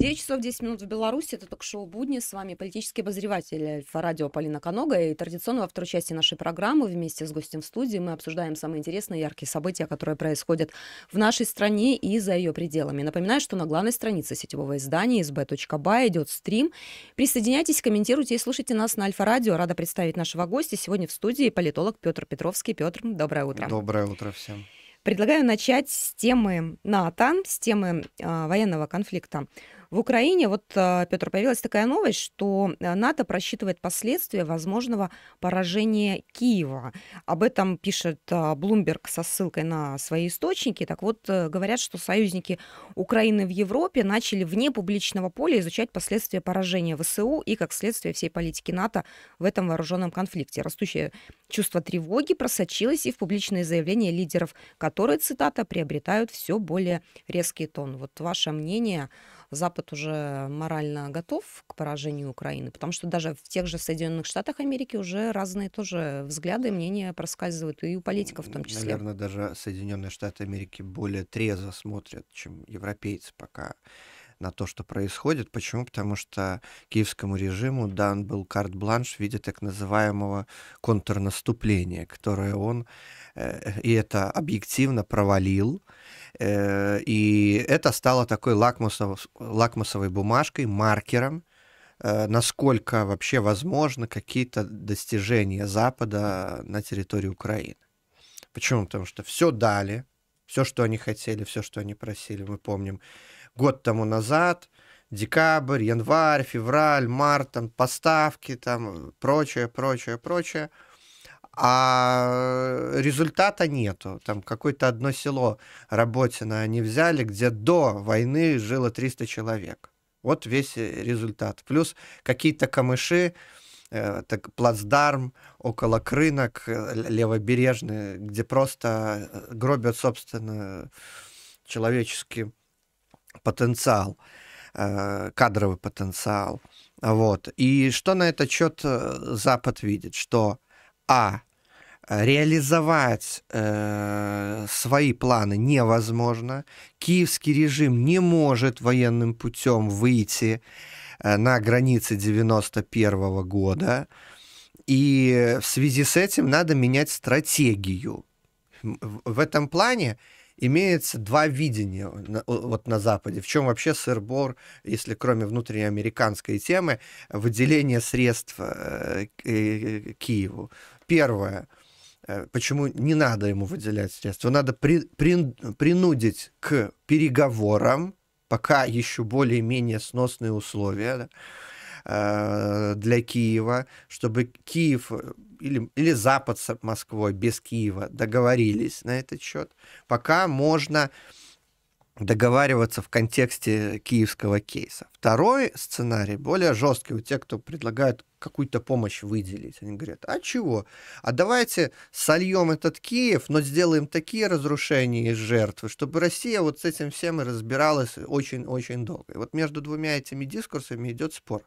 9 часов 10 минут в Беларуси. Это ток-шоу «Будни». С вами политический обозреватель Альфа радио Полина Конога. И традиционно во второй части нашей программы вместе с гостем в студии мы обсуждаем самые интересные яркие события, которые происходят в нашей стране и за ее пределами. Напоминаю, что на главной странице сетевого издания sb.by идет стрим. Присоединяйтесь, комментируйте и слушайте нас на Альфа-радио. Рада представить нашего гостя. Сегодня в студии политолог Петр Петровский. Петр, доброе утро. Доброе утро всем. Предлагаю начать с темы НАТО, с темы э, военного конфликта в Украине, вот, э, Петр, появилась такая новость, что э, НАТО просчитывает последствия возможного поражения Киева. Об этом пишет Блумберг э, со ссылкой на свои источники. Так вот, говорят, что союзники Украины в Европе начали вне публичного поля изучать последствия поражения ВСУ и, как следствие, всей политики НАТО в этом вооруженном конфликте. Растущее чувство тревоги просочилось и в публичные заявления лидеров, которые, цитата, приобретают все более резкий тон. Вот ваше мнение – Запад уже морально готов к поражению Украины, потому что даже в тех же Соединенных Штатах Америки уже разные тоже взгляды мнения проскальзывают, и у политиков в том числе. Наверное, даже Соединенные Штаты Америки более трезво смотрят, чем европейцы пока на то, что происходит. Почему? Потому что киевскому режиму дан был карт-бланш в виде так называемого контрнаступления, которое он, э, и это объективно провалил, э, и это стало такой лакмусов, лакмусовой бумажкой, маркером, э, насколько вообще возможно какие-то достижения Запада на территории Украины. Почему? Потому что все дали, все, что они хотели, все, что они просили, мы помним год тому назад, декабрь, январь, февраль, март, там, поставки, там, прочее, прочее, прочее. А результата нету. Там какое-то одно село работина они взяли, где до войны жило 300 человек. Вот весь э, результат. Плюс какие-то камыши, э, так, плацдарм около Крынок, э, левобережный, где просто гробят, собственно, человеческие потенциал, э, кадровый потенциал. Вот. И что на этот счет э, Запад видит? Что А. Реализовать э, свои планы невозможно. Киевский режим не может военным путем выйти э, на границы 91 -го года. И в связи с этим надо менять стратегию. В этом плане имеется два видения вот на Западе. В чем вообще сырбор если кроме внутренней американской темы, выделение средств э, э, э, Киеву. Первое – почему не надо ему выделять средства. Надо при, при, принудить к переговорам, пока еще более-менее сносные условия, да, Э, для Киева, чтобы Киев э, или, или Запад с Москвой без Киева договорились на этот счет. Пока можно договариваться в контексте киевского кейса. Второй сценарий более жесткий у тех, кто предлагает какую-то помощь выделить. Они говорят, а чего? А давайте сольем этот Киев, но сделаем такие разрушения и жертвы, чтобы Россия вот с этим всем и разбиралась очень-очень долго. И вот между двумя этими дискурсами идет спор.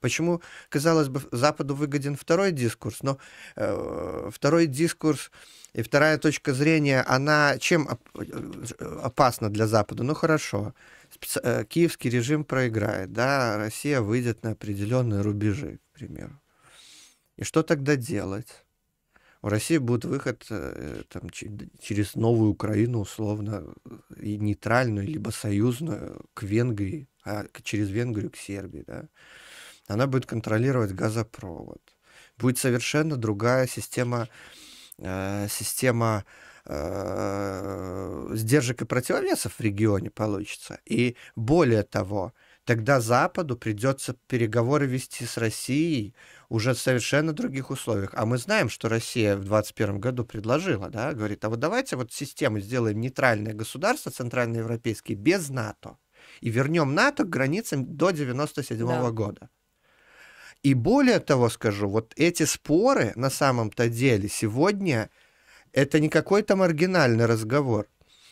Почему, казалось бы, Западу выгоден второй дискурс, но э, второй дискурс и вторая точка зрения, она чем э, опасна для Запада? Ну хорошо, Э, киевский режим проиграет, да, Россия выйдет на определенные рубежи, к примеру. И что тогда делать? У России будет выход э, там, через новую Украину, условно, и нейтральную, либо союзную к Венгрии, а через Венгрию к Сербии. Да? Она будет контролировать газопровод. Будет совершенно другая система, э, система Э, сдержек и противовесов в регионе получится. И более того, тогда Западу придется переговоры вести с Россией уже в совершенно других условиях. А мы знаем, что Россия в 2021 году предложила, да, говорит, а вот давайте вот систему сделаем нейтральное государство центральноевропейское без НАТО и вернем НАТО к границам до 97 -го да. года. И более того скажу, вот эти споры на самом-то деле сегодня это не какой-то маргинальный разговор.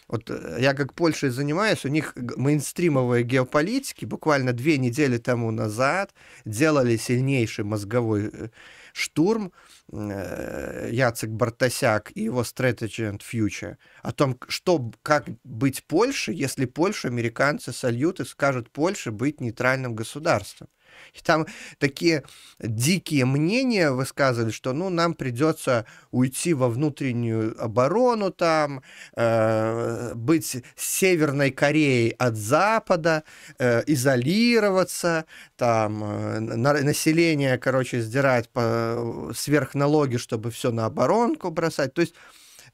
Вот э, я как Польшей занимаюсь, у них мейнстримовые геополитики буквально две недели тому назад делали сильнейший мозговой э, штурм э, Яцек Бартосяк и его Strategy and Future о том, что, как быть Польше, если Польша американцы сольют и скажут Польше быть нейтральным государством. И там такие дикие мнения высказывали, что ну, нам придется уйти во внутреннюю оборону там, э, быть Северной Кореей от Запада, э, изолироваться, там, э, население, короче, сдирать по сверхналоги, чтобы все на оборонку бросать. То есть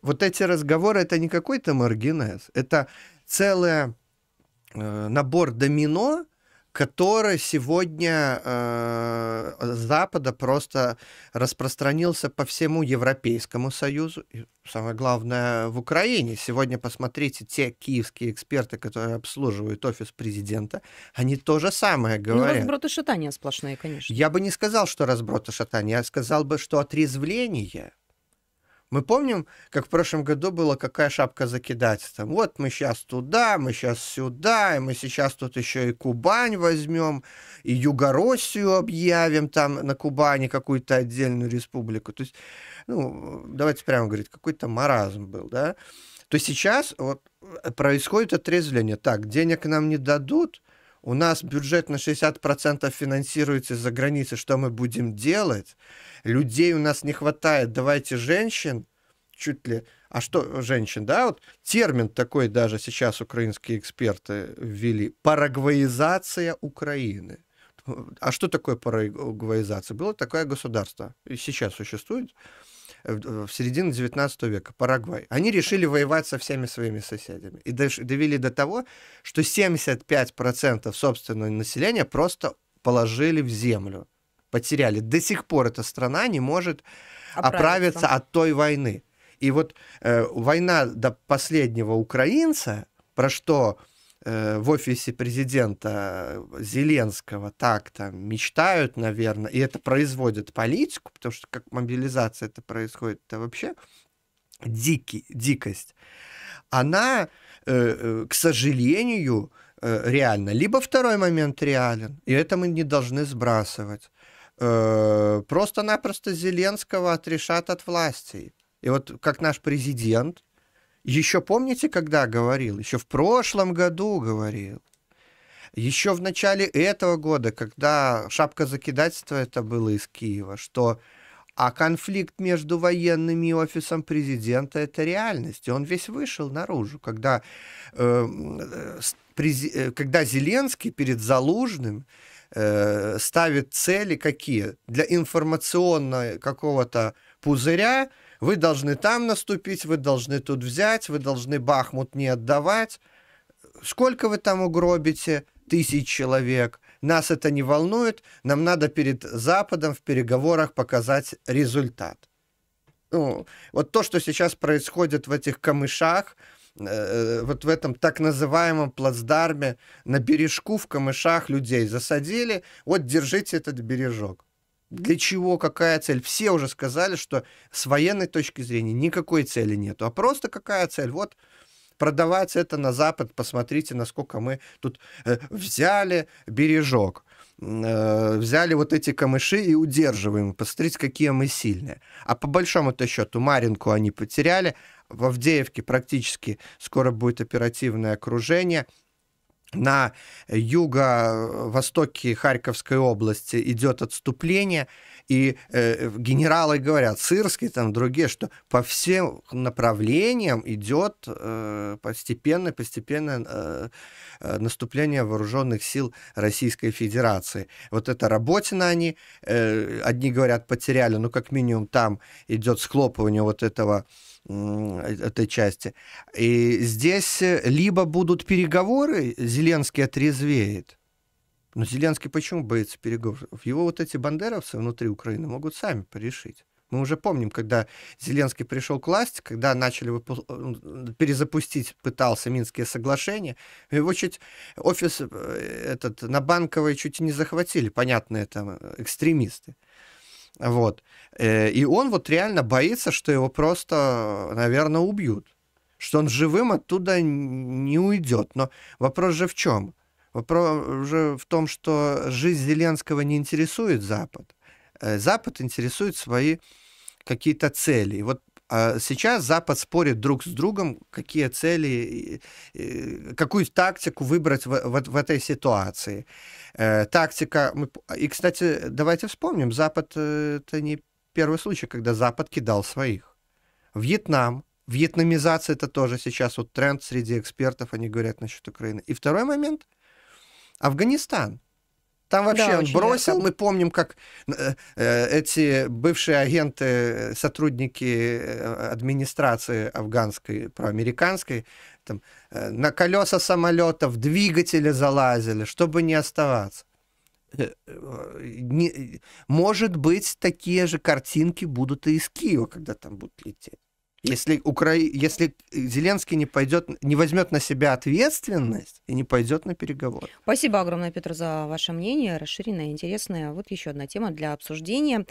вот эти разговоры, это не какой-то маргинез, это целое э, набор домино, который сегодня э, Запада просто распространился по всему Европейскому Союзу, и самое главное, в Украине. Сегодня посмотрите, те киевские эксперты, которые обслуживают офис президента, они то же самое ну, говорят. Ну, разброты шатания сплошные, конечно. Я бы не сказал, что разброты шатания, я сказал бы, что отрезвление – мы помним, как в прошлом году было, какая шапка закидать. Там, вот мы сейчас туда, мы сейчас сюда, и мы сейчас тут еще и Кубань возьмем, и Югороссию объявим там на Кубани какую-то отдельную республику. То есть, ну, давайте прямо говорить, какой-то маразм был, да? То сейчас вот э, происходит отрезвление. Так, денег нам не дадут, у нас бюджет на 60% финансируется за границей, что мы будем делать? Людей у нас не хватает, давайте женщин, чуть ли... А что женщин, да? Вот термин такой даже сейчас украинские эксперты ввели. Парагваизация Украины. А что такое парагваизация? Было такое государство. И сейчас существует. Э, в середине 19 века, Парагвай. Они решили воевать со всеми своими соседями и довели до того, что 75% собственного населения просто положили в землю, потеряли. До сих пор эта страна не может оправиться, оправиться от той войны. И вот э, война до последнего украинца, про что Э, в офисе президента Зеленского так там мечтают, наверное, и это производит политику, потому что как мобилизация это происходит, это вообще дикий, дикость. Она, э, э, к сожалению, реально. Либо второй момент реален, и это мы не должны сбрасывать. Просто-напросто Зеленского отрешат от власти. И вот как наш президент, еще помните, когда говорил? Еще в прошлом году говорил. Еще в начале этого года, когда шапка закидательства это было из Киева, что а конфликт между военными и офисом президента – это реальность. И он весь вышел наружу, когда, эм, э, прези, когда Зеленский перед Залужным э, ставит цели какие? Для информационного какого-то пузыря – вы должны там наступить, вы должны тут взять, вы должны Бахмут не отдавать. Сколько вы там угробите? Тысяч человек. Нас это не волнует. Нам надо перед Западом в переговорах показать результат. Ну, вот то, что сейчас происходит в этих камышах, э, э, вот в этом так называемом плацдарме на бережку в камышах людей засадили, вот держите этот бережок для чего, какая цель. Все уже сказали, что с военной точки зрения никакой цели нету, а просто какая цель. Вот продавать это на Запад, посмотрите, насколько мы тут э, взяли бережок, э, взяли вот эти камыши и удерживаем, посмотрите, какие мы сильные. А по большому-то счету Маринку они потеряли, в Авдеевке практически скоро будет оперативное окружение – на юго-востоке Харьковской области идет отступление – и э, генералы говорят, Сырский, там другие, что по всем направлениям идет э, постепенно, постепенно э, э наступление вооруженных сил Российской Федерации. Вот это Работина они, э, одни говорят, потеряли, но ну, как минимум там идет схлопывание вот этого э, этой части. И здесь э, либо будут переговоры, Зеленский отрезвеет, но Зеленский почему боится переговоров? Его вот эти бандеровцы внутри Украины могут сами порешить. Мы уже помним, когда Зеленский пришел к власти, когда начали э, перезапустить, пытался Минские соглашения, его чуть офис э, этот, на Банковой чуть не захватили, понятно, это э, экстремисты. Вот. И он вот реально боится, что его просто, наверное, убьют. Что он живым оттуда не уйдет. Но вопрос же в чем? Вопрос уже в том, что жизнь Зеленского не интересует Запад. Э, Запад интересует свои какие-то цели. вот а сейчас Запад спорит друг с другом, какие цели, какую тактику выбрать в, в, в этой ситуации. Э, тактика... И, кстати, давайте вспомним, Запад э, — это не первый случай, когда Запад кидал своих. Вьетнам, вьетнамизация — это тоже сейчас вот тренд среди экспертов, они говорят насчет Украины. И второй момент — Афганистан. Там вообще да, он бросил. Мы помним, как э, э, эти бывшие агенты, э, сотрудники администрации афганской, проамериканской, там, на колеса самолетов, двигатели залазили, чтобы не оставаться. Не, может быть, такие же картинки будут и из Киева, когда там будут лететь. Если, Укра... Если Зеленский не, пойдет, не возьмет на себя ответственность и не пойдет на переговоры. Спасибо огромное, Петр, за ваше мнение. Расширенное, интересное. Вот еще одна тема для обсуждения.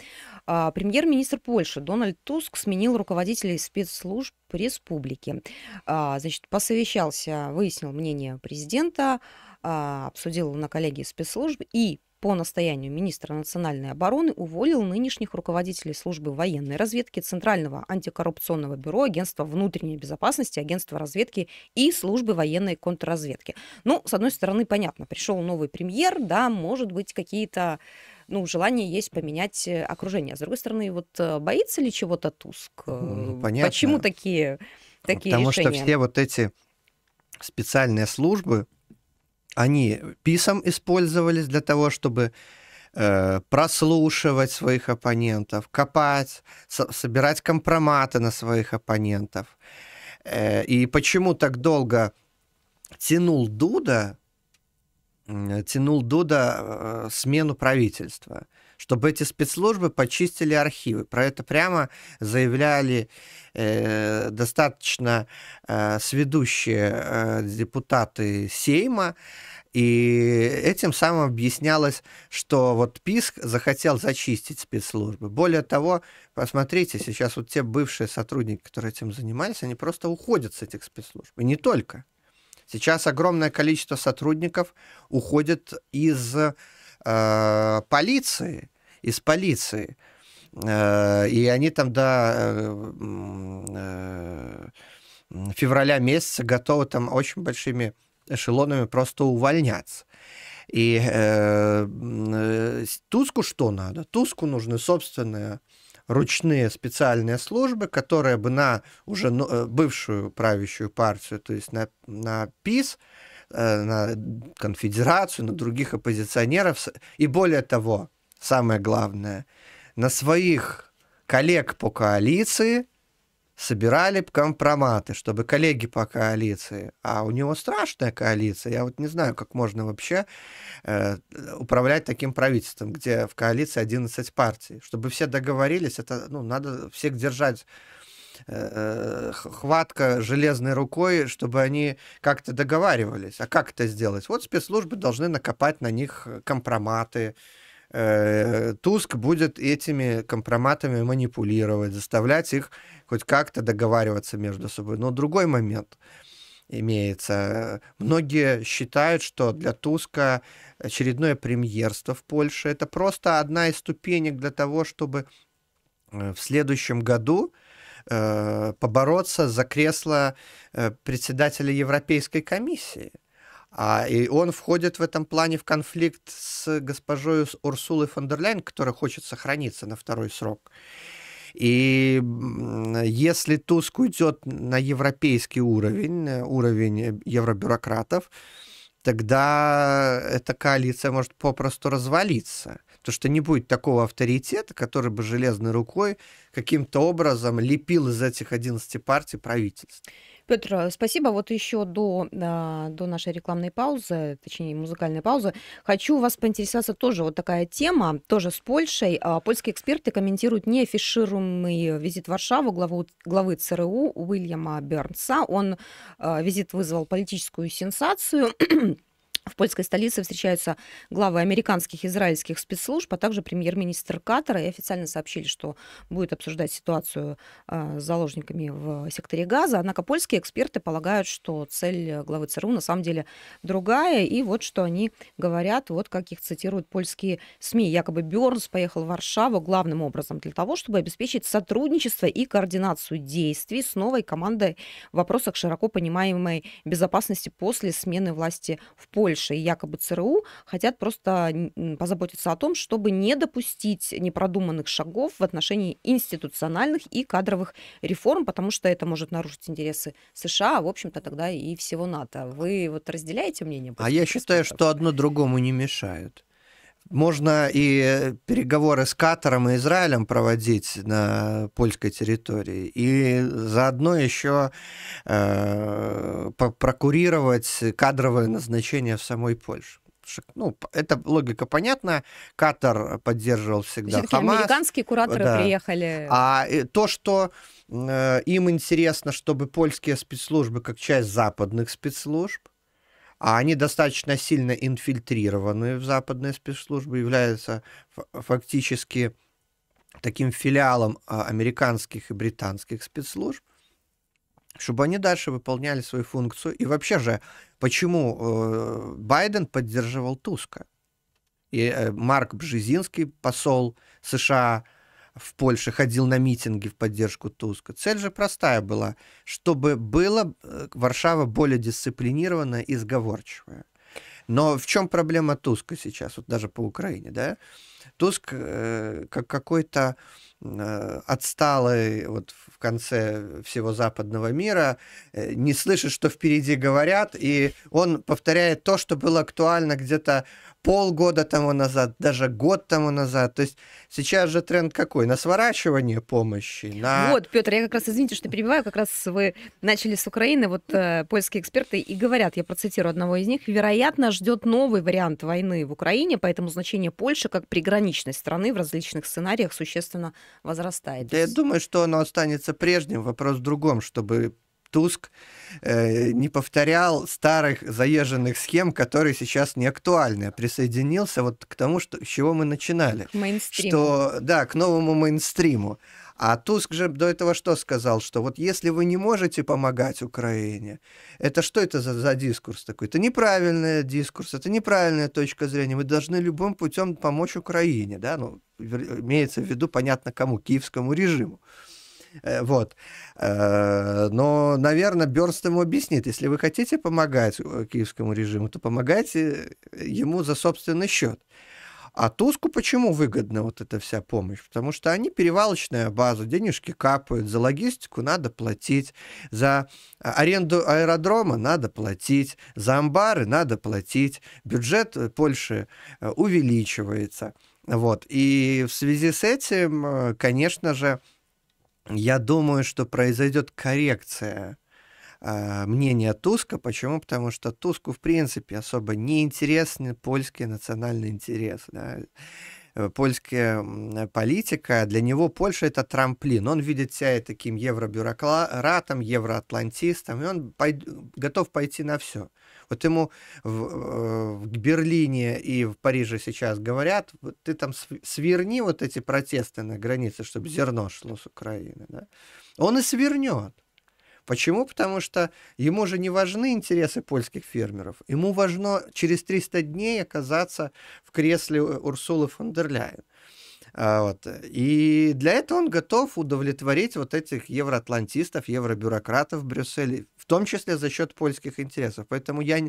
А, премьер-министр Польши Дональд Туск сменил руководителей спецслужб республики. А, значит, посовещался, выяснил мнение президента, а, обсудил на коллегии спецслужб и по настоянию министра национальной обороны уволил нынешних руководителей службы военной разведки, Центрального антикоррупционного бюро, Агентства внутренней безопасности, Агентства разведки и службы военной контрразведки. Ну, с одной стороны, понятно, пришел новый премьер, да, может быть, какие-то ну, желание есть поменять э, окружение. А с другой стороны, вот э, боится ли чего-то Туск? Ну, э, понятно. Почему такие, такие Потому решения? что все вот эти специальные службы, они писом использовались для того, чтобы э, прослушивать своих оппонентов, копать, со- собирать компроматы на своих оппонентов. Э, и почему так долго тянул Дуда, э, тянул Дуда смену правительства? чтобы эти спецслужбы почистили архивы. Про это прямо заявляли э, достаточно э, сведущие э, депутаты Сейма. И этим самым объяснялось, что вот Писк захотел зачистить спецслужбы. Более того, посмотрите, сейчас вот те бывшие сотрудники, которые этим занимались, они просто уходят с этих спецслужб. И не только. Сейчас огромное количество сотрудников уходит из э, полиции из полиции. Э, и они там до э, э, февраля месяца готовы там очень большими эшелонами просто увольняться. И Туску что надо? Туску нужны собственные ручные специальные службы, которые бы на уже ну, бывшую правящую партию, то есть на, на ПИС, на конфедерацию, на других оппозиционеров, и более того, самое главное, на своих коллег по коалиции собирали компроматы, чтобы коллеги по коалиции, а у него страшная коалиция, я вот не знаю, как можно вообще э, управлять таким правительством, где в коалиции 11 партий, чтобы все договорились, это, ну, надо всех держать э, э, хватка железной рукой, чтобы они как-то договаривались. А как это сделать? Вот спецслужбы должны накопать на них компроматы, Э, Туск будет этими компроматами манипулировать, заставлять их хоть как-то договариваться между собой. Но другой момент имеется. Многие считают, что для Туска очередное премьерство в Польше это просто одна из ступенек для того, чтобы э, в следующем году э, побороться за кресло председателя Европейской комиссии. А, и он входит в этом плане в конфликт с госпожой Урсулой фон дер Лейн, которая хочет сохраниться на второй срок. И если Туск уйдет на европейский уровень, э, уровень э, евробюрократов, тогда эта коалиция может попросту развалиться. Потому что не будет такого авторитета, который бы железной рукой каким-то образом лепил из этих 11 партий правительство. Петр, спасибо. Вот еще до, а, до нашей рекламной паузы, точнее музыкальной паузы, хочу у вас поинтересоваться тоже вот такая тема, тоже с Польшей. А, польские эксперты комментируют неафишируемый визит в Варшаву главу, главы ЦРУ Уильяма Бернса. Он а, визит вызвал политическую сенсацию. В польской столице встречаются главы американских и израильских спецслужб, а также премьер-министр Катара. И официально сообщили, что будет обсуждать ситуацию а, с заложниками в секторе газа. Однако польские эксперты полагают, что цель главы ЦРУ на самом деле другая. И вот что они говорят, вот как их цитируют польские СМИ. Якобы Бернс поехал в Варшаву главным образом для того, чтобы обеспечить сотрудничество и координацию действий с новой командой в вопросах широко понимаемой безопасности после смены власти в Польше больше и якобы ЦРУ хотят просто позаботиться о том, чтобы не допустить непродуманных шагов в отношении институциональных и кадровых реформ, потому что это может нарушить интересы США, а, в общем-то, тогда и всего НАТО. Вы вот разделяете мнение? А я считаю, что одно другому не мешает. Можно и э, переговоры с Катаром и Израилем проводить на польской территории, и заодно еще э, прокурировать кадровое назначение в самой Польше ну, эта логика понятна. Катар поддерживал всегда Все-таки Хамас. Американские кураторы да. приехали. А э, то, что э, им интересно, чтобы польские спецслужбы, как часть западных спецслужб, а они достаточно сильно инфильтрированы в западные спецслужбы, являются фактически таким филиалом а, американских и британских спецслужб, чтобы они дальше выполняли свою функцию. И вообще же, почему э, Байден поддерживал Туска? И э, Марк Бжезинский, посол США, в Польше ходил на митинги в поддержку Туска. Цель же простая была, чтобы было э, Варшава более дисциплинированная и сговорчивая. Но в чем проблема Туска сейчас, вот даже по Украине, да? Туск э, как какой-то э, отсталый вот в конце всего западного мира, э, не слышит, что впереди говорят, и он повторяет то, что было актуально где-то полгода тому назад, даже год тому назад. То есть сейчас же тренд какой? На сворачивание помощи, на... Вот, Петр, я как раз, извините, что перебиваю, как раз вы начали с Украины, вот э, польские эксперты и говорят, я процитирую одного из них, вероятно, ждет новый вариант войны в Украине, поэтому значение Польши как преграды заграничной страны в различных сценариях существенно возрастает. Да, я думаю, что оно останется прежним. Вопрос в другом, чтобы Туск э, не повторял старых заезженных схем, которые сейчас не актуальны, а присоединился вот к тому, что, с чего мы начинали. К мейнстриму. Что, да, к новому мейнстриму. А Туск же до этого что сказал? Что вот если вы не можете помогать Украине, это что это за, за дискурс такой? Это неправильный дискурс, это неправильная точка зрения. Мы должны любым путем помочь Украине, да, ну, имеется в виду, понятно, кому, киевскому режиму. Э, вот. Э, но, наверное, Бёрст ему объяснит, если вы хотите помогать э, киевскому режиму, то помогайте ему за собственный счет. А Туску почему выгодна вот эта вся помощь? Потому что они перевалочная база, денежки капают, за логистику надо платить, за а, аренду аэродрома надо платить, за амбары надо платить, бюджет э, Польши э, увеличивается. Вот. И в связи с этим, э, конечно же, я думаю, что произойдет коррекция Э, мнение Туска. Почему? Потому что Туску, в принципе, особо не интересны польские национальные интересы. Да? Э, польская политика, для него Польша — это трамплин. Он видит себя таким евробюрократом, евроатлантистом, и он пойд... готов пойти на все. Вот ему в, э, в Берлине и в Париже сейчас говорят, ты там сверни вот эти протесты на границе, чтобы зерно шло с Украины. Да? Он и свернет. Почему? Потому что ему же не важны интересы польских фермеров. Ему важно через 300 дней оказаться в кресле Урсулы фон дер Ляйен. А, вот. И для этого он готов удовлетворить вот этих евроатлантистов, евробюрократов в Брюсселе, в том числе за счет польских интересов. Поэтому я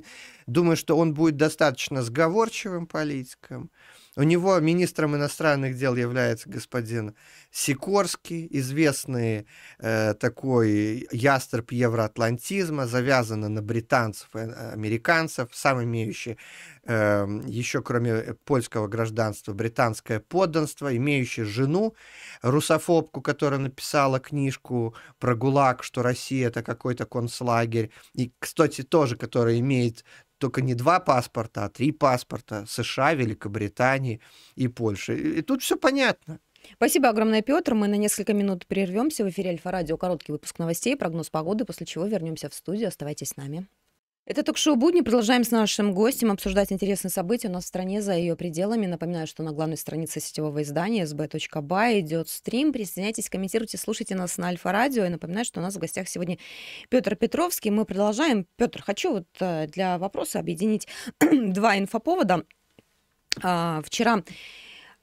думаю, что он будет достаточно сговорчивым политиком. У него министром иностранных дел является господин Сикорский, известный э, такой ястреб евроатлантизма, завязанный на британцев и американцев, сам имеющий э, эм, еще кроме польского гражданства британское подданство, имеющий жену, русофобку, которая написала книжку про ГУЛАГ, что Россия это какой-то концлагерь, и, кстати, тоже, которая имеет только не два паспорта, а три паспорта США, Великобритании и Польши. И тут все понятно. Спасибо огромное, Петр. Мы на несколько минут прервемся. В эфире Альфа-Радио короткий выпуск новостей, прогноз погоды, после чего вернемся в студию. Оставайтесь с нами. Это ток-шоу «Будни». Продолжаем с нашим гостем обсуждать интересные события у нас в стране за ее пределами. Напоминаю, что на главной странице сетевого издания sb.by идет стрим. Присоединяйтесь, комментируйте, слушайте нас на Альфа-радио. И напоминаю, что у нас в гостях сегодня Петр Петровский. Мы продолжаем. Петр, хочу вот э, для вопроса объединить два инфоповода. А, вчера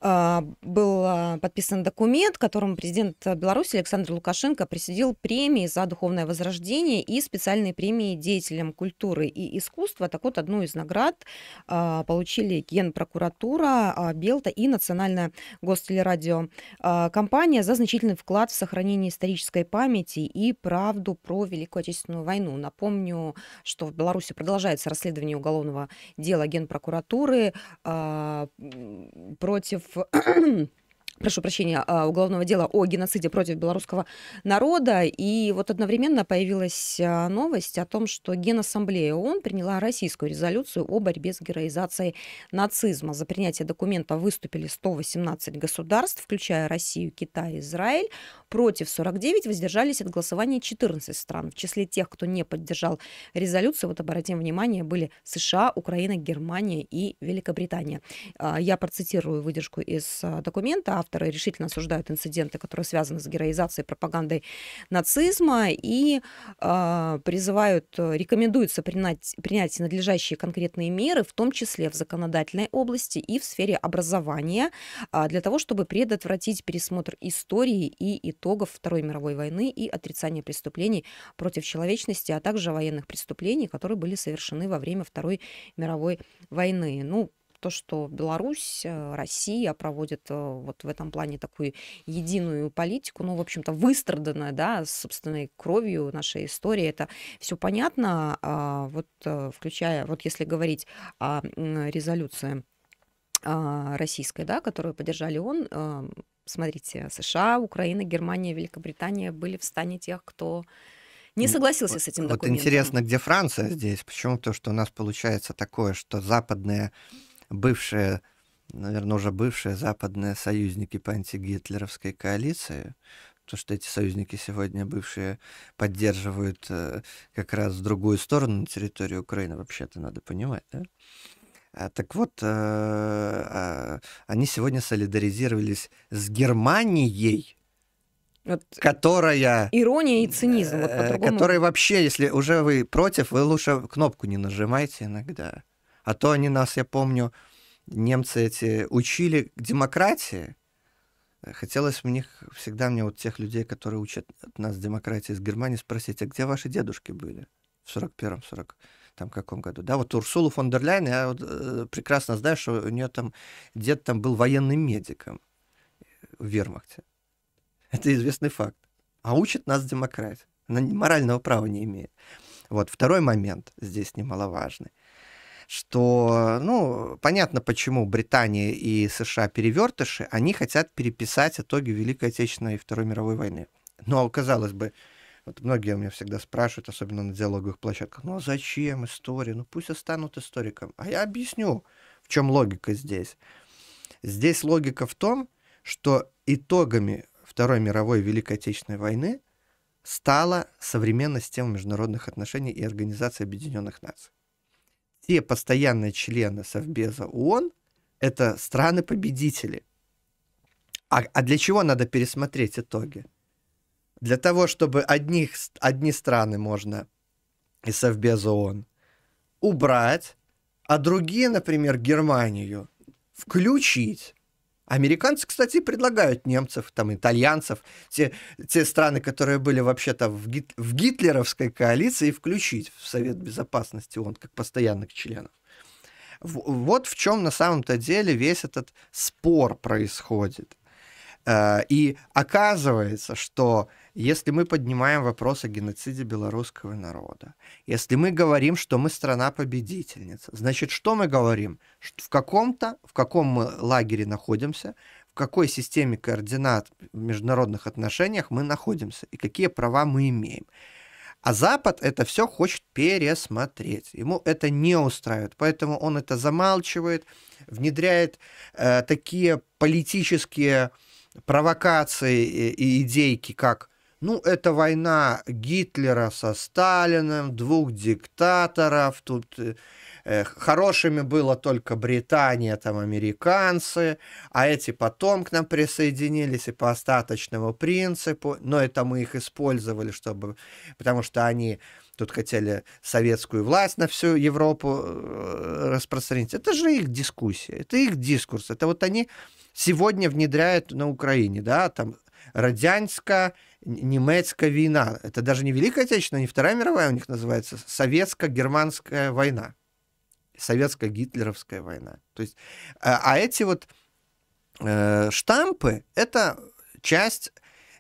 а, был а, подписан документ, которым президент Беларуси Александр Лукашенко присудил премии за духовное возрождение и специальные премии деятелям культуры и искусства. Так вот, одну из наград а, получили Генпрокуратура, Белта и Национальная гостелерадиокомпания за значительный вклад в сохранение исторической памяти и правду про Великую Отечественную войну. Напомню, что в Беларуси продолжается расследование уголовного дела Генпрокуратуры против for прошу прощения, а, уголовного дела о геноциде против белорусского народа. И вот одновременно появилась а, новость о том, что Генассамблея ООН приняла российскую резолюцию о борьбе с героизацией нацизма. За принятие документа выступили 118 государств, включая Россию, Китай, Израиль. Против 49 воздержались от голосования 14 стран. В числе тех, кто не поддержал резолюцию, вот обратим внимание, были США, Украина, Германия и Великобритания. А, я процитирую выдержку из документа. Автор авторы решительно осуждают инциденты, которые связаны с героизацией пропагандой нацизма, и э, призывают, рекомендуется принять, принять надлежащие конкретные меры, в том числе в законодательной области и в сфере образования, э, для того, чтобы предотвратить пересмотр истории и итогов Второй мировой войны и отрицание преступлений против человечности, а также военных преступлений, которые были совершены во время Второй мировой войны. Ну, то, что Беларусь, э, Россия проводят э, вот в этом плане такую единую политику, ну, в общем-то, выстраданная, да, собственной кровью нашей истории, это все понятно, а, вот э, включая, вот если говорить о резолюции а, российской, да, которую поддержали он, смотрите, США, Украина, Германия, Великобритания были в стане тех, кто не согласился с этим документом. Вот интересно, где Франция здесь? Почему то, что у нас получается такое, что западные бывшие, наверное, уже бывшие западные союзники по антигитлеровской коалиции, то, что эти союзники сегодня бывшие поддерживают э, как раз другую сторону на территории Украины, вообще-то надо понимать, да? А так вот, э, а, они сегодня солидаризировались с Германией, вот которая... Ирония и э, цинизм. Вот которая вообще, если уже вы против, вы лучше кнопку не нажимайте иногда. А то они нас, я помню, немцы эти учили демократии. Хотелось мне всегда мне вот тех людей, которые учат от нас демократии из Германии, спросить, а где ваши дедушки были в 41-м, 40 там каком году? Да, вот Урсулу фон дер Ляйн, я вот, э, прекрасно знаю, что у нее там дед там был военным медиком в вермахте. Это известный факт. А учит нас демократия. Она морального права не имеет. Вот второй момент здесь немаловажный что, ну, понятно, почему Британия и США перевертыши, они хотят переписать итоги Великой Отечественной и Второй мировой войны. Но, казалось бы, вот многие у меня всегда спрашивают, особенно на диалоговых площадках, ну а зачем история? Ну пусть останут историком. А я объясню, в чем логика здесь. Здесь логика в том, что итогами Второй мировой Великой Отечественной войны стала современная система международных отношений и организация Объединенных Наций все постоянные члены Совбеза ООН — это страны-победители. А, а для чего надо пересмотреть итоги? Для того, чтобы одних, одни страны можно из Совбеза ООН убрать, а другие, например, Германию, включить Американцы, кстати, предлагают немцев, там, итальянцев, те, те страны, которые были вообще-то в, гит, в гитлеровской коалиции, включить в Совет Безопасности ООН как постоянных членов. Вот в чем на самом-то деле весь этот спор происходит. Э, и оказывается, что если мы поднимаем вопрос о геноциде белорусского народа, если мы говорим, что мы страна-победительница, значит, что мы говорим? В каком-то, в каком мы лагере находимся, в какой системе координат в международных отношениях мы находимся и какие права мы имеем. А Запад это все хочет пересмотреть. Ему это не устраивает, поэтому он это замалчивает, внедряет э, такие политические провокации и, и идейки, как ну, это война Гитлера со Сталиным, двух диктаторов. Тут э, э, хорошими было только Британия, там американцы, а эти потом к нам присоединились и по остаточному принципу. Но это мы их использовали, чтобы, потому что они тут хотели советскую власть на всю Европу э, распространить. Это же их дискуссия, это их дискурс. Это вот они сегодня внедряют на Украине, да, там радянская немецкая война. Это даже не Великая Отечественная, не Вторая мировая у них называется, советско-германская война, советско-гитлеровская война. То есть, а, а эти вот э, штампы – это часть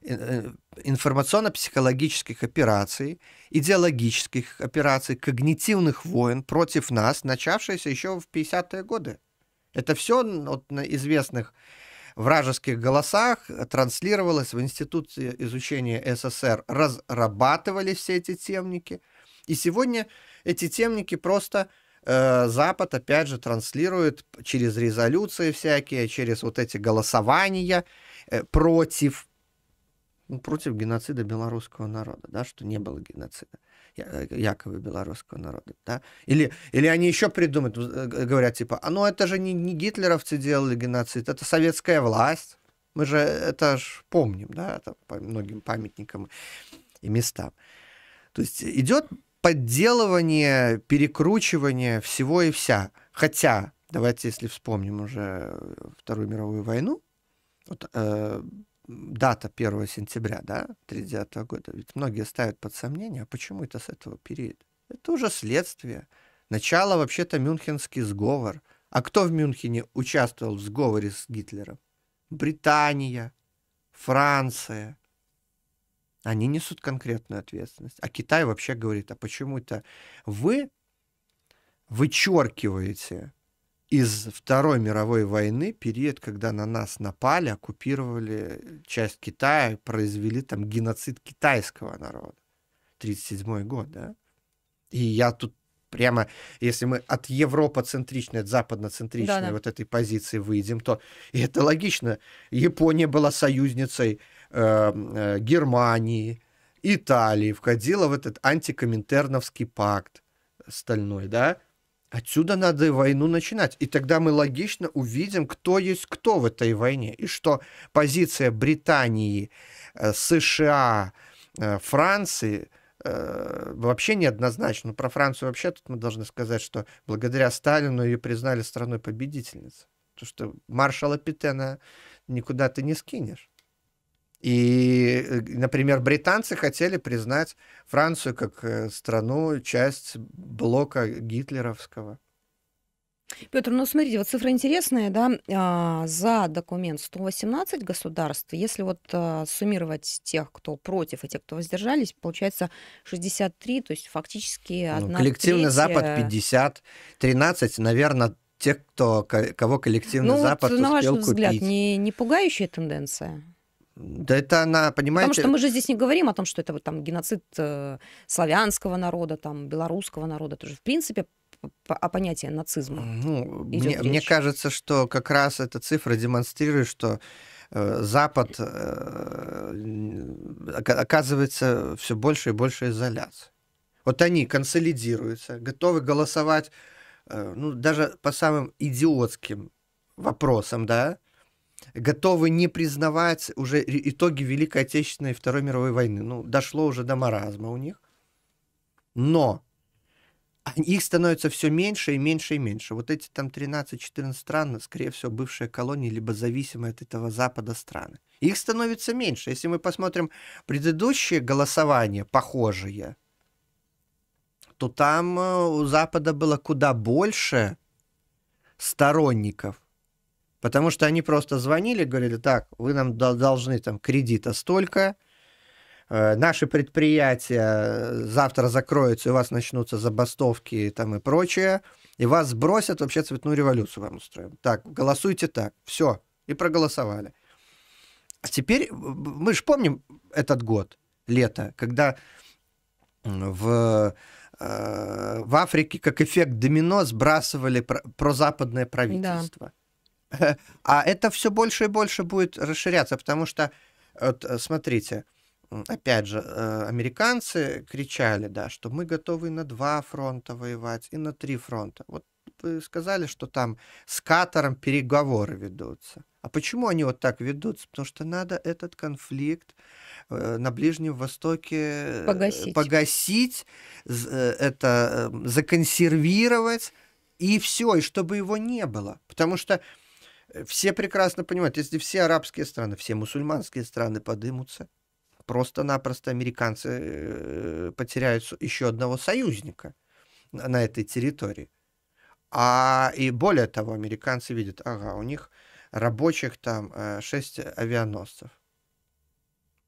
э, э, информационно-психологических операций, идеологических операций, когнитивных войн против нас, начавшиеся еще в 50-е годы. Это все от известных вражеских голосах транслировалось в Институт изучения СССР. Разрабатывались все эти темники. И сегодня эти темники просто э, Запад, опять же, транслирует через резолюции всякие, через вот эти голосования э, против, ну, против геноцида белорусского народа, да, что не было геноцида. Э, Э, якобы белорусского народа. Да? Или, или они еще придумают, э, говорят, типа, а ну это же не, не гитлеровцы делали геноцид, это советская власть. Мы же это ж помним, да, это по многим памятникам и местам. То есть идет подделывание, перекручивание всего и вся. Хотя, давайте, если вспомним уже Вторую мировую войну, вот, э, дата 1 сентября, да, 1939 года, ведь многие ставят под сомнение, а почему это с этого периода? Это уже следствие. Начало вообще-то Мюнхенский сговор. А кто в Мюнхене участвовал в сговоре с Гитлером? Британия, Франция. Они несут конкретную ответственность. А Китай вообще говорит, а почему это вы вычеркиваете из Второй мировой войны, период, когда на нас напали, оккупировали часть Китая, произвели там геноцид китайского народа. 1937 год, да? И я тут прямо, если мы от европоцентричной, от западноцентричной да, да. вот этой позиции выйдем, то и это логично. Япония была союзницей э, э, Германии, Италии, входила в этот антикоминтерновский пакт стальной, да? Отсюда надо войну начинать. И тогда мы логично увидим, кто есть кто в этой войне. И что позиция Британии, э, США, э, Франции э, вообще неоднозначна. Но ну, про Францию вообще тут мы должны сказать, что благодаря Сталину ее признали страной победительницей. Потому что маршала Петена никуда ты не скинешь. И, э, например, британцы хотели признать Францию как э, страну, часть блока гитлеровского. Петр, ну смотрите, вот цифра интересная, да, а, за документ 118 государств, если вот а, суммировать тех, кто против и тех, кто воздержались, получается 63, то есть фактически ну, одна ну, Коллективный треть... Запад 50, 13, наверное, тех, кто, кого коллективный ну, Запад вот, успел на ваш взгляд, купить. не, не пугающая тенденция? Да это она, понимаете... Потому что мы же здесь не говорим о том, что это вот там геноцид э, славянского народа, там, белорусского народа. Это же, в принципе, о понятии нацизма. Ну, мне, речь. мне кажется, что как раз эта цифра демонстрирует, что э, Запад э, оказывается все больше и больше изоляции. Вот они консолидируются, готовы голосовать э, ну, даже по самым идиотским вопросам, да, готовы не признавать уже итоги Великой Отечественной и Второй мировой войны. Ну, дошло уже до маразма у них. Но их становится все меньше и меньше и меньше. Вот эти там 13-14 стран, скорее всего, бывшие колонии, либо зависимые от этого Запада страны. Их становится меньше. Если мы посмотрим предыдущие голосования, похожие, то там э, у Запада было куда больше сторонников Потому что они просто звонили, говорили, так, вы нам должны там кредита столько, э, наши предприятия э, завтра закроются, у вас начнутся забастовки там и прочее, и вас сбросят, вообще цветную революцию вам устроим. Так, голосуйте так, все, и проголосовали. А теперь, мы же помним этот год, лето, когда в, э, в Африке как эффект домино сбрасывали про, прозападное правительство. Да. А это все больше и больше будет расширяться, потому что, вот, э, смотрите, опять же, э, американцы кричали, да, что мы готовы на два фронта воевать и на три фронта. Вот вы сказали, что там с Катаром переговоры ведутся. А почему они вот так ведутся? Потому что надо этот конфликт э, на Ближнем Востоке погасить, погасить это эм, законсервировать, и все, и чтобы его не было. Потому что все прекрасно понимают, если все арабские страны, все мусульманские страны подымутся, просто-напросто американцы э, потеряют еще одного союзника на этой территории. А и более того, американцы видят, ага, у них рабочих там 6 э, авианосцев.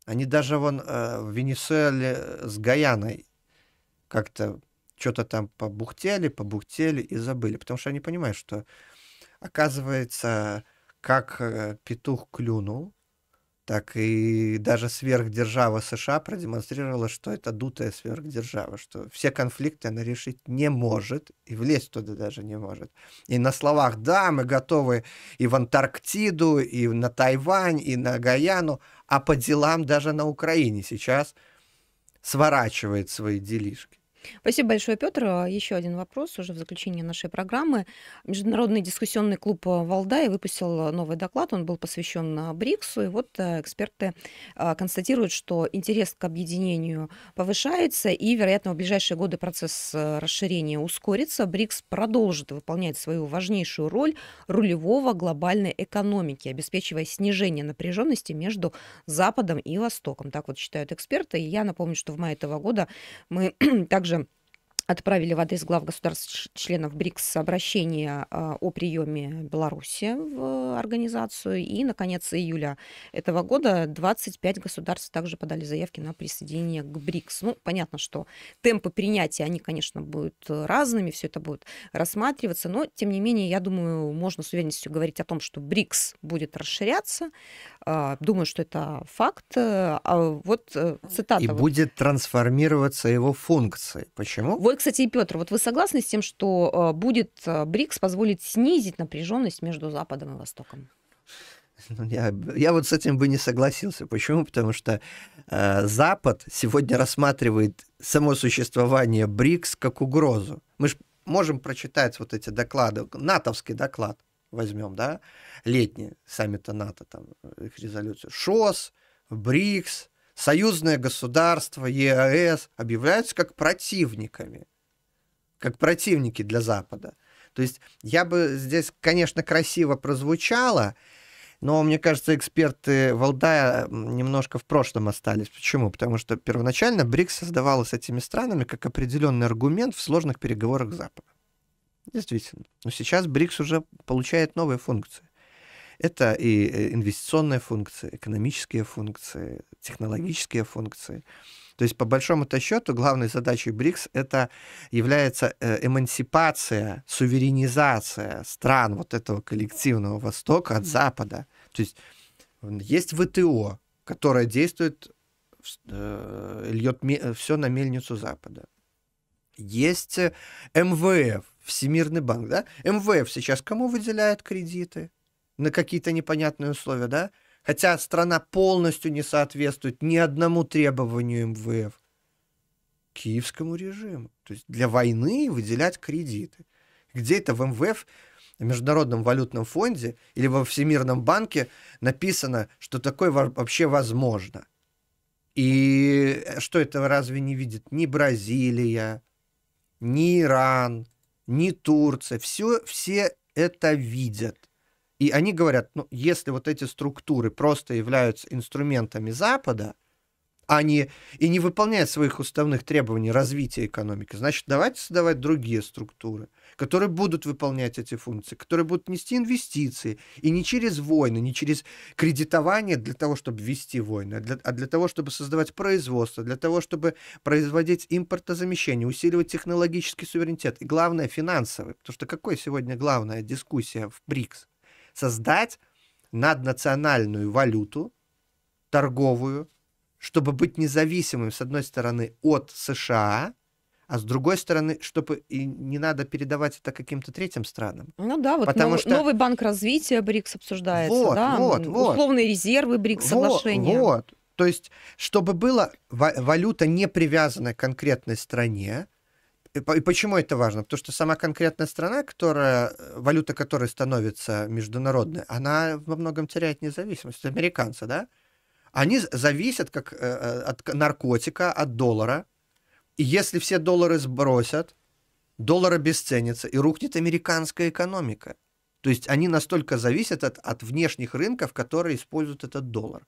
Они даже вон э, в Венесуэле с Гаяной как-то что-то там побухтели, побухтели и забыли, потому что они понимают, что Оказывается, как э, петух клюнул, так и даже сверхдержава США продемонстрировала, что это дутая сверхдержава, что все конфликты она решить не может и влезть туда даже не может. И на словах «да, мы готовы и в Антарктиду, и на Тайвань, и на Гаяну», а по делам даже на Украине сейчас сворачивает свои делишки. Спасибо большое, Петр. А, Еще один вопрос уже в заключение нашей программы. Международный дискуссионный клуб а, «Валдай» выпустил а, новый доклад. Он был посвящен БРИКСу. И вот эксперты констатируют, что интерес к объединению повышается, и, вероятно, в ближайшие годы процесс расширения ускорится. БРИКС продолжит выполнять свою важнейшую роль рулевого глобальной экономики, обеспечивая снижение напряженности между Западом и Востоком. Так вот считают эксперты. И я напомню, что в мае этого года мы также же отправили в адрес глав государств членов БРИКС обращение а, о приеме Беларуси в организацию. И, наконец, июля этого года 25 государств также подали заявки на присоединение к БРИКС. Ну, понятно, что темпы принятия, они, конечно, будут разными, все это будет рассматриваться, но, тем не менее, я думаю, можно с уверенностью говорить о том, что БРИКС будет расширяться. А, думаю, что это факт. А вот э, цитата. И вот. будет трансформироваться его функции. Почему? Вот Ой, кстати, и Петр, вот вы согласны с тем, что э, будет э, БРИКС позволит снизить напряженность между Западом и Востоком? Ну, я, я вот с этим бы не согласился. Почему? Потому что э, Запад сегодня рассматривает само существование БРИКС как угрозу. Мы же можем прочитать вот эти доклады, натовский доклад возьмем, да, летний саммита НАТО, там их резолюцию, ШОС, БРИКС, союзное государство, ЕАЭС объявляются как противниками, как противники для Запада. То есть я бы здесь, конечно, красиво прозвучало, но, мне кажется, эксперты Валдая немножко в прошлом остались. Почему? Потому что первоначально БРИКС создавалась этими странами как определенный аргумент в сложных переговорах Запада. Действительно. Но сейчас БРИКС уже получает новые функции. Это и э, инвестиционные функции, экономические функции, технологические функции. То есть, по большому-то счету, главной задачей БРИКС это является э, эмансипация, суверенизация стран вот этого коллективного Востока от Запада. То есть, есть ВТО, которое действует, э, льет все на мельницу Запада. Есть МВФ, Всемирный банк, да? МВФ сейчас кому выделяет кредиты? на какие-то непонятные условия, да? Хотя страна полностью не соответствует ни одному требованию МВФ. Киевскому режиму. То есть для войны выделять кредиты. Где это в МВФ, в Международном валютном фонде или во Всемирном банке написано, что такое вообще возможно? И что это разве не видит ни Бразилия, ни Иран, ни Турция? Все, все это видят. И они говорят, ну, если вот эти структуры просто являются инструментами Запада, они а и не выполняют своих уставных требований развития экономики, значит, давайте создавать другие структуры, которые будут выполнять эти функции, которые будут нести инвестиции, и не через войны, не через кредитование для того, чтобы вести войны, а для, а для того, чтобы создавать производство, для того, чтобы производить импортозамещение, усиливать технологический суверенитет, и главное, финансовый, потому что какой сегодня главная дискуссия в БРИКС? создать наднациональную валюту торговую, чтобы быть независимым, с одной стороны, от США, а с другой стороны, чтобы и не надо передавать это каким-то третьим странам. Ну да, вот Потому нов, что... новый банк развития БРИКС обсуждается, вот, да? вот, вот. условные резервы БРИКС соглашения. Вот, вот. То есть, чтобы была валюта не привязана к конкретной стране, и, почему это важно? Потому что сама конкретная страна, которая, э, валюта которой становится международной, она во многом теряет независимость. Американцы, да? Они зависят как, э, э, от наркотика, от доллара. И если все доллары сбросят, доллар обесценится и рухнет американская экономика. То есть они настолько зависят от, от внешних рынков, которые используют этот доллар.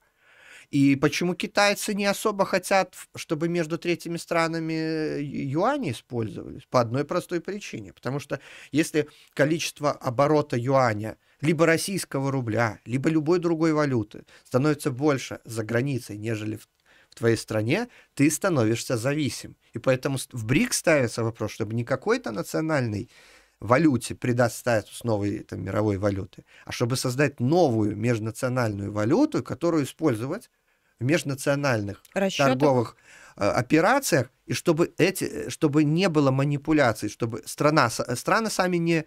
И почему китайцы не особо хотят, чтобы между третьими странами э, юани использовались? По одной простой причине. Потому что если количество оборота юаня либо российского рубля, либо любой другой валюты становится больше за границей, нежели в твоей стране, ты становишься зависим. И поэтому в БРИК ставится вопрос, чтобы не какой-то национальный валюте придаст статус новой там, мировой валюты, а чтобы создать новую межнациональную валюту, которую использовать в межнациональных Расчетов? торговых э, операциях, и чтобы, эти, чтобы не было манипуляций, чтобы страна, э, страны сами не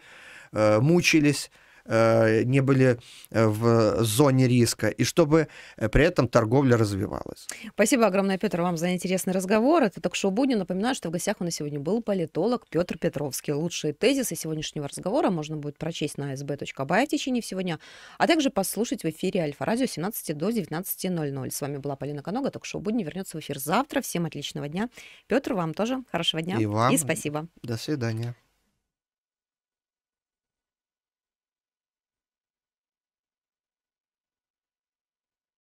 э, мучились, Э, не были э, в зоне риска, и чтобы э, при этом торговля развивалась. Спасибо огромное, Петр, вам за интересный разговор. Это так шоу «Будни». Напоминаю, что в гостях у нас сегодня был политолог Петр Петровский. Лучшие тезисы сегодняшнего разговора можно будет прочесть на sb.by в течение всего дня, а также послушать в эфире Альфа-радио 17 до 19.00. С вами была Полина Конога, Так шоу «Будни» вернется в эфир завтра. Всем отличного дня. Петр, вам тоже хорошего дня. И вам. И спасибо. До свидания.